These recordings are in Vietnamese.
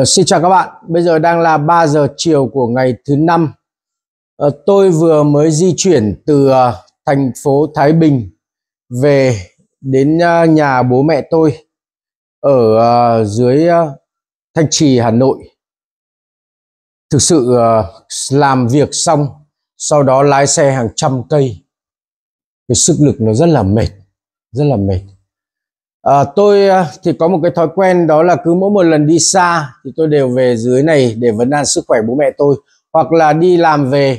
Uh, xin chào các bạn, bây giờ đang là 3 giờ chiều của ngày thứ năm. Uh, tôi vừa mới di chuyển từ uh, thành phố Thái Bình về đến uh, nhà bố mẹ tôi ở uh, dưới uh, Thanh Trì, Hà Nội. Thực sự uh, làm việc xong, sau đó lái xe hàng trăm cây, cái sức lực nó rất là mệt, rất là mệt. À, tôi ờ, thì có một cái thói quen đó là cứ mỗi một lần đi xa thì tôi đều về dưới này để vấn an sức khỏe bố mẹ tôi hoặc là đi làm về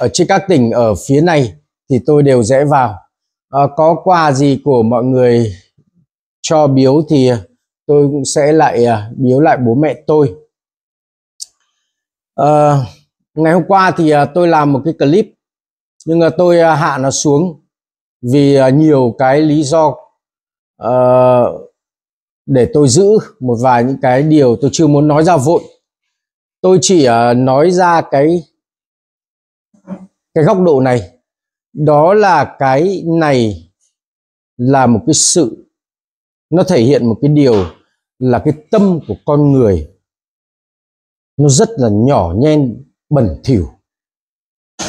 ở trên các tỉnh ở phía này thì tôi đều rẽ vào à, có quà gì của mọi người cho biếu thì tôi cũng sẽ lại à, biếu lại bố mẹ tôi à, ngày hôm qua thì à, tôi làm một cái clip nhưng à, tôi à, hạ nó xuống vì à, nhiều cái lý do Ờ, để tôi giữ một vài những cái điều tôi chưa muốn nói ra vội tôi chỉ uh, nói ra cái cái góc độ này đó là cái này là một cái sự nó thể hiện một cái điều là cái tâm của con người nó rất là nhỏ nhen bẩn thỉu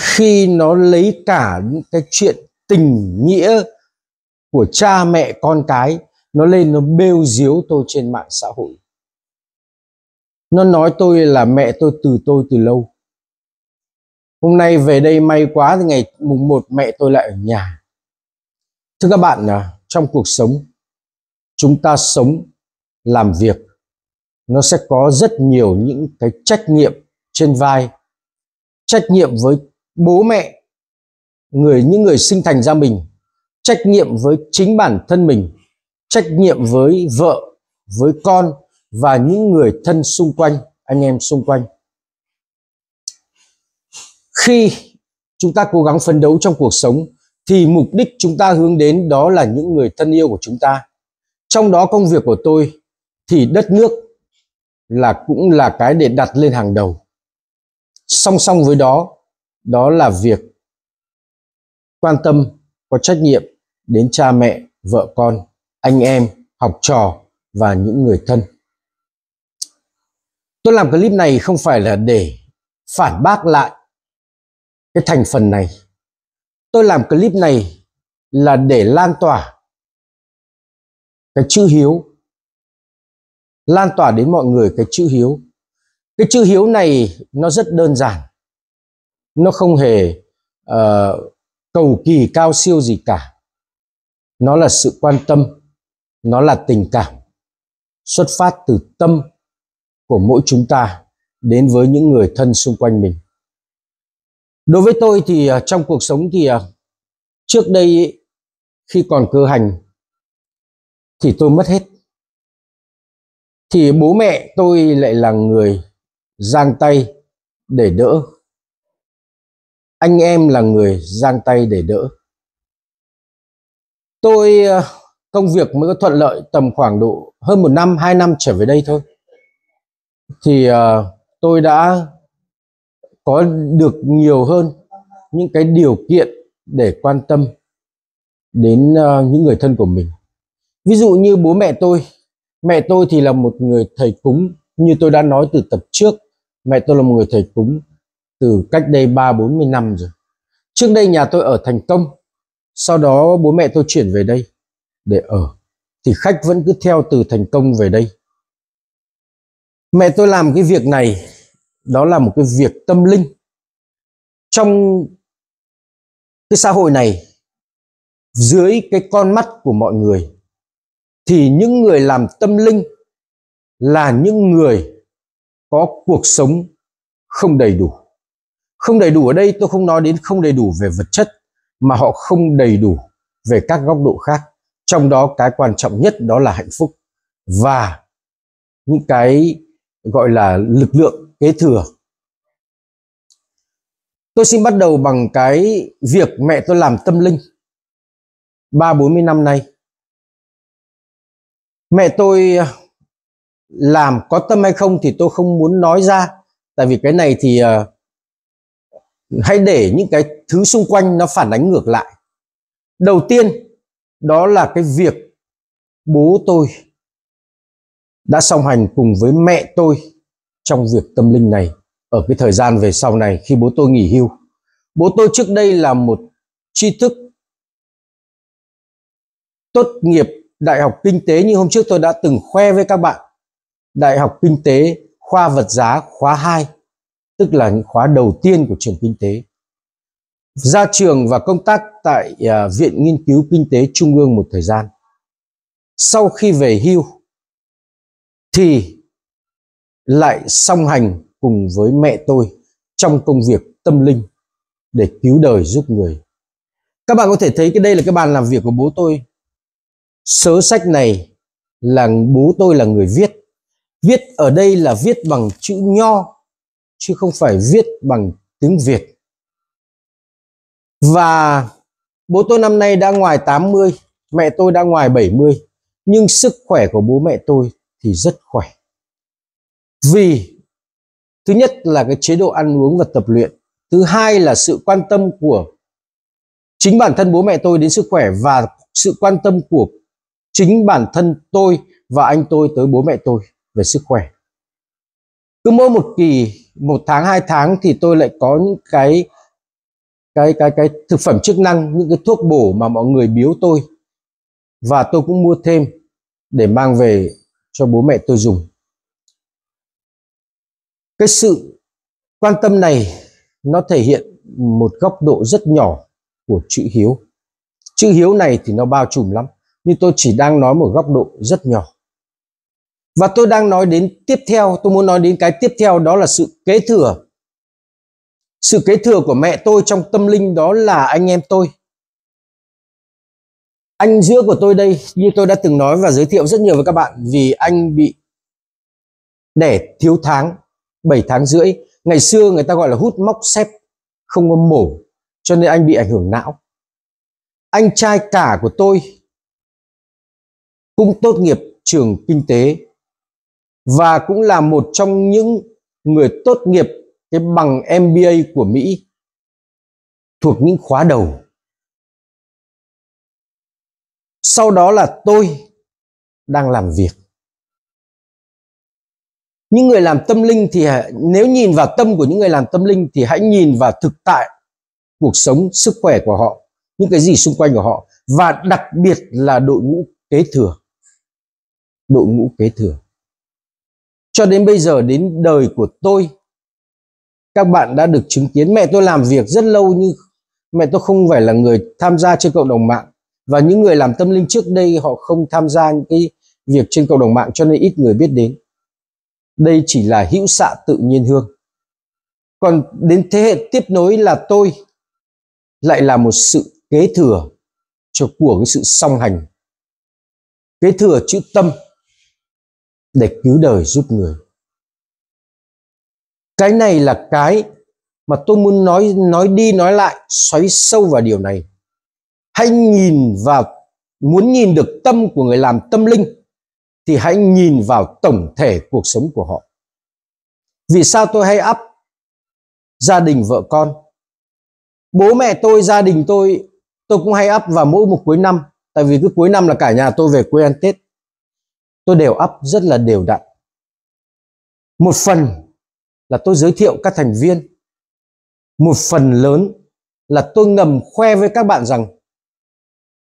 khi nó lấy cả những cái chuyện tình nghĩa của cha mẹ con cái nó lên nó bêu diếu tôi trên mạng xã hội nó nói tôi là mẹ tôi từ tôi từ lâu hôm nay về đây may quá thì ngày mùng một mẹ tôi lại ở nhà thưa các bạn à, trong cuộc sống chúng ta sống làm việc nó sẽ có rất nhiều những cái trách nhiệm trên vai trách nhiệm với bố mẹ người những người sinh thành ra mình trách nhiệm với chính bản thân mình trách nhiệm với vợ với con và những người thân xung quanh anh em xung quanh khi chúng ta cố gắng phấn đấu trong cuộc sống thì mục đích chúng ta hướng đến đó là những người thân yêu của chúng ta trong đó công việc của tôi thì đất nước là cũng là cái để đặt lên hàng đầu song song với đó đó là việc quan tâm có trách nhiệm đến cha mẹ, vợ con, anh em, học trò và những người thân. Tôi làm clip này không phải là để phản bác lại cái thành phần này. Tôi làm clip này là để lan tỏa cái chữ hiếu. Lan tỏa đến mọi người cái chữ hiếu. Cái chữ hiếu này nó rất đơn giản. Nó không hề uh, cầu kỳ cao siêu gì cả nó là sự quan tâm nó là tình cảm xuất phát từ tâm của mỗi chúng ta đến với những người thân xung quanh mình đối với tôi thì à, trong cuộc sống thì à, trước đây khi còn cơ hành thì tôi mất hết thì bố mẹ tôi lại là người giang tay để đỡ anh em là người giang tay để đỡ tôi ờ, công việc mới có thuận lợi tầm khoảng độ hơn một năm hai năm trở về đây thôi thì ờ, tôi đã có được nhiều hơn những cái điều kiện để quan tâm đến ờ, những người thân của mình ví dụ như bố mẹ tôi mẹ tôi thì là một người thầy cúng như tôi đã nói từ tập trước mẹ tôi là một người thầy cúng từ cách đây ba bốn mươi năm rồi trước đây nhà tôi ở thành công sau đó bố mẹ tôi chuyển về đây để ở, thì khách vẫn cứ theo từ thành công về đây. Mẹ tôi làm cái việc này, đó là một cái việc tâm linh. Trong cái xã hội này, dưới cái con mắt của mọi người, thì những người làm tâm linh là những người có cuộc sống không đầy đủ. Không đầy đủ ở đây tôi không nói đến không đầy đủ về vật chất mà họ không đầy đủ về các góc độ khác trong đó cái quan trọng nhất đó là hạnh phúc và những cái gọi là lực lượng kế thừa tôi xin bắt đầu bằng cái việc mẹ tôi làm tâm linh ba bốn mươi năm nay mẹ tôi làm có tâm hay không thì tôi không muốn nói ra tại vì cái này thì uh, hãy để những cái thứ xung quanh nó phản ánh ngược lại đầu tiên đó là cái việc bố tôi đã song hành cùng với mẹ tôi trong việc tâm linh này ở cái thời gian về sau này khi bố tôi nghỉ hưu bố tôi trước đây là một tri thức tốt nghiệp đại học kinh tế như hôm trước tôi đã từng khoe với các bạn đại học kinh tế khoa vật giá khóa 2 tức là những khóa đầu tiên của trường kinh tế. Ra trường và công tác tại à, Viện Nghiên cứu Kinh tế Trung ương một thời gian. Sau khi về hưu thì lại song hành cùng với mẹ tôi trong công việc tâm linh để cứu đời giúp người. Các bạn có thể thấy cái đây là cái bàn làm việc của bố tôi. Sớ sách này là bố tôi là người viết. Viết ở đây là viết bằng chữ nho chứ không phải viết bằng tiếng Việt. Và bố tôi năm nay đã ngoài 80, mẹ tôi đã ngoài 70, nhưng sức khỏe của bố mẹ tôi thì rất khỏe. Vì thứ nhất là cái chế độ ăn uống và tập luyện, thứ hai là sự quan tâm của chính bản thân bố mẹ tôi đến sức khỏe và sự quan tâm của chính bản thân tôi và anh tôi tới bố mẹ tôi về sức khỏe. Cứ mỗi một kỳ một tháng hai tháng thì tôi lại có những cái cái cái cái thực phẩm chức năng những cái thuốc bổ mà mọi người biếu tôi và tôi cũng mua thêm để mang về cho bố mẹ tôi dùng cái sự quan tâm này nó thể hiện một góc độ rất nhỏ của chữ hiếu chữ hiếu này thì nó bao trùm lắm nhưng tôi chỉ đang nói một góc độ rất nhỏ và tôi đang nói đến tiếp theo, tôi muốn nói đến cái tiếp theo đó là sự kế thừa. Sự kế thừa của mẹ tôi trong tâm linh đó là anh em tôi. Anh giữa của tôi đây, như tôi đã từng nói và giới thiệu rất nhiều với các bạn, vì anh bị đẻ thiếu tháng, 7 tháng rưỡi. Ngày xưa người ta gọi là hút móc xếp, không có mổ, cho nên anh bị ảnh hưởng não. Anh trai cả của tôi cũng tốt nghiệp trường kinh tế và cũng là một trong những người tốt nghiệp cái bằng MBA của Mỹ thuộc những khóa đầu. Sau đó là tôi đang làm việc. Những người làm tâm linh thì nếu nhìn vào tâm của những người làm tâm linh thì hãy nhìn vào thực tại cuộc sống, sức khỏe của họ, những cái gì xung quanh của họ và đặc biệt là đội ngũ kế thừa. Đội ngũ kế thừa cho đến bây giờ đến đời của tôi các bạn đã được chứng kiến mẹ tôi làm việc rất lâu nhưng mẹ tôi không phải là người tham gia trên cộng đồng mạng và những người làm tâm linh trước đây họ không tham gia những cái việc trên cộng đồng mạng cho nên ít người biết đến đây chỉ là hữu xạ tự nhiên hương còn đến thế hệ tiếp nối là tôi lại là một sự kế thừa cho của cái sự song hành kế thừa chữ tâm để cứu đời giúp người cái này là cái mà tôi muốn nói nói đi nói lại xoáy sâu vào điều này hãy nhìn vào muốn nhìn được tâm của người làm tâm linh thì hãy nhìn vào tổng thể cuộc sống của họ vì sao tôi hay áp gia đình vợ con bố mẹ tôi gia đình tôi tôi cũng hay áp vào mỗi một cuối năm tại vì cứ cuối năm là cả nhà tôi về quê ăn tết tôi đều up rất là đều đặn một phần là tôi giới thiệu các thành viên một phần lớn là tôi ngầm khoe với các bạn rằng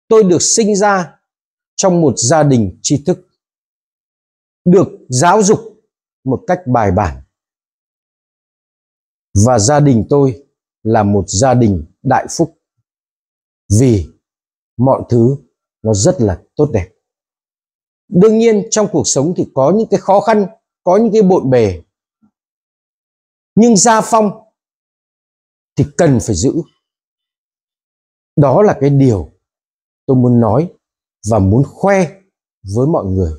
tôi được sinh ra trong một gia đình tri thức được giáo dục một cách bài bản và gia đình tôi là một gia đình đại phúc vì mọi thứ nó rất là tốt đẹp đương nhiên trong cuộc sống thì có những cái khó khăn có những cái bộn bề nhưng gia phong thì cần phải giữ đó là cái điều tôi muốn nói và muốn khoe với mọi người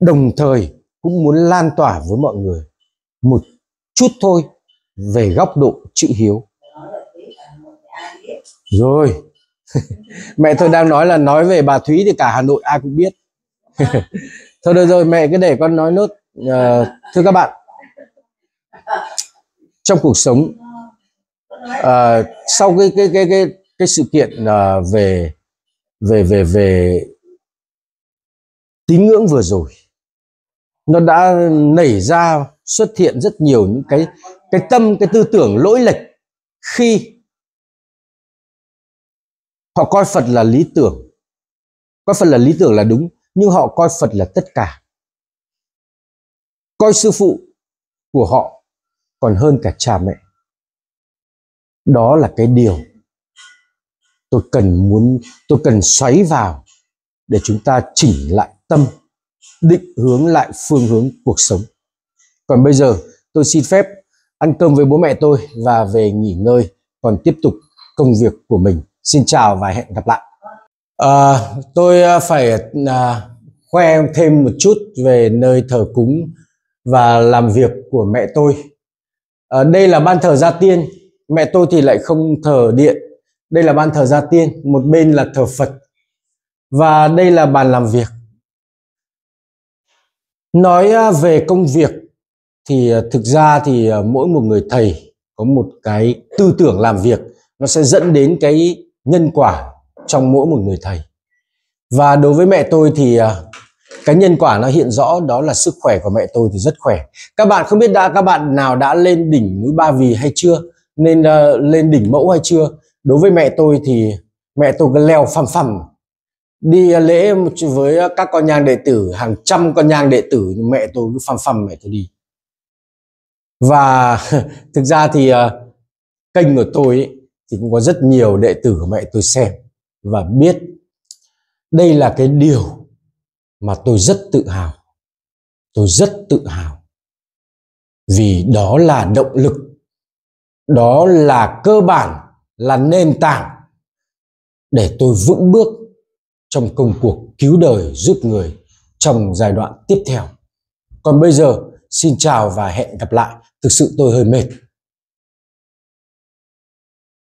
đồng thời cũng muốn lan tỏa với mọi người một chút thôi về góc độ chữ hiếu rồi mẹ tôi đang nói là nói về bà thúy thì cả hà nội ai cũng biết thôi được rồi mẹ cứ để con nói nốt à, thưa các bạn trong cuộc sống à, sau cái cái cái cái cái sự kiện à, về về về về tín ngưỡng vừa rồi nó đã nảy ra xuất hiện rất nhiều những cái cái tâm cái tư tưởng lỗi lệch khi họ coi Phật là lý tưởng coi Phật là lý tưởng là đúng nhưng họ coi Phật là tất cả. Coi sư phụ của họ còn hơn cả cha mẹ. Đó là cái điều tôi cần muốn tôi cần xoáy vào để chúng ta chỉnh lại tâm, định hướng lại phương hướng cuộc sống. Còn bây giờ tôi xin phép ăn cơm với bố mẹ tôi và về nghỉ ngơi còn tiếp tục công việc của mình. Xin chào và hẹn gặp lại. À, tôi ờ, phải à, khoe thêm một chút về nơi thờ cúng và làm việc của mẹ tôi. À, đây là ban thờ gia tiên, mẹ tôi thì lại không thờ điện. Đây là ban thờ gia tiên, một bên là thờ Phật và đây là bàn làm việc. Nói về công việc thì thực ra thì mỗi một người thầy có một cái tư tưởng làm việc nó sẽ dẫn đến cái nhân quả trong mỗi một người thầy và đối với mẹ tôi thì à, cái nhân quả nó hiện rõ đó là sức khỏe của mẹ tôi thì rất khỏe các bạn không biết đã các bạn nào đã lên đỉnh núi ba vì hay chưa nên uh, lên đỉnh mẫu hay chưa đối với mẹ tôi thì mẹ tôi cứ leo phằm phằm đi lễ với các con nhang đệ tử hàng trăm con nhang đệ tử nhưng mẹ tôi cứ phằm phằm mẹ tôi đi và thực ra thì uh, kênh của tôi ấy, thì cũng có rất nhiều đệ tử của mẹ tôi xem và biết đây là cái điều mà tôi rất tự hào tôi rất tự hào vì đó là động lực đó là cơ bản là nền tảng để tôi vững bước trong công cuộc cứu đời giúp người trong giai đoạn tiếp theo còn bây giờ xin chào và hẹn gặp lại thực sự tôi hơi mệt